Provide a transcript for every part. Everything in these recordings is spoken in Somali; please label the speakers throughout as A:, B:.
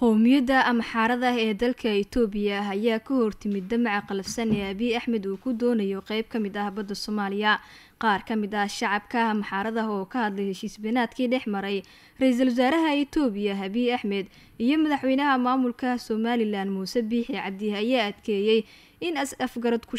A: qowmiyadda ama xaarada ee dalka itoobiya ayaa ka hortimid damaca qalafsan ee abiy axmed uu ku doonayo qeyb ka mid ah badda soomaaliya qaar ka mid ah shacabka maxaaradaha oo ka hadlay heshiis beenaadkii dhex maray ra-iisul wasaaraha etoobiya habiy axmed iyo madaxweynaha maamulka somalilan muuse biixi cabdih ayaa adkeeyey in afgarad ku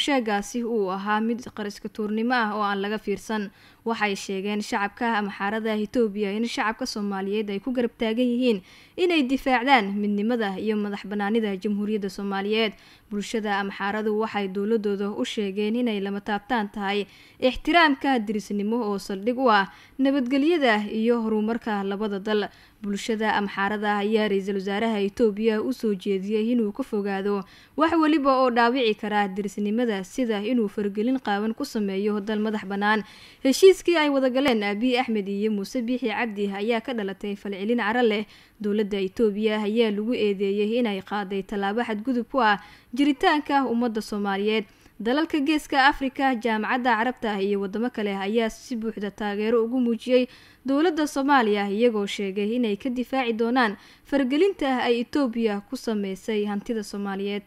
A: uu ahaa mid qariskatuurnimo ah oo aan laga fiirsan waxay sheegeen shacabka maxaaradaha etoobiya in shacabka soomaaliyeed ay ku garab taagan yihiin inay difaacdaan midnimada iyo madax banaanida jamhuuriyadda soomaaliyeed bulshada amxaaradu waxay dowladooda u sheegeen inay lama taabtaan tahay ixtiraam calamka dirisnimo oo saldhig u ah nabadgelyada iyo horumarka labada dal bulshada amxaarada ayaa ra-iisul wasaaraha itoobiya usoo jeediyey inuu ka fogaado wax weliba oo dhaawici kara dirisnimada sida inuu fargelin qaaban ku sameeyo dal madax bannaan heshiiskii ay wadagaleen abiy axmed iyo muuse biixi cabdi ayaa ka dhalatay falcelin cara leh dowladda itoobiya ayaa lagu eedeeyey inay qaaday tallaabo xadgudub ku ah jiritaanka ummadda soomaaliyeed dalalka geeska afrika jaamacadda carabta iyo waddamo kale ayaa si buuxda taageero ugu muujiyey dowladda soomaaliya iyagoo sheegay inay ka difaaci doonaan fargelinta ah ay etoobiya ku sameysay hantida soomaaliyeed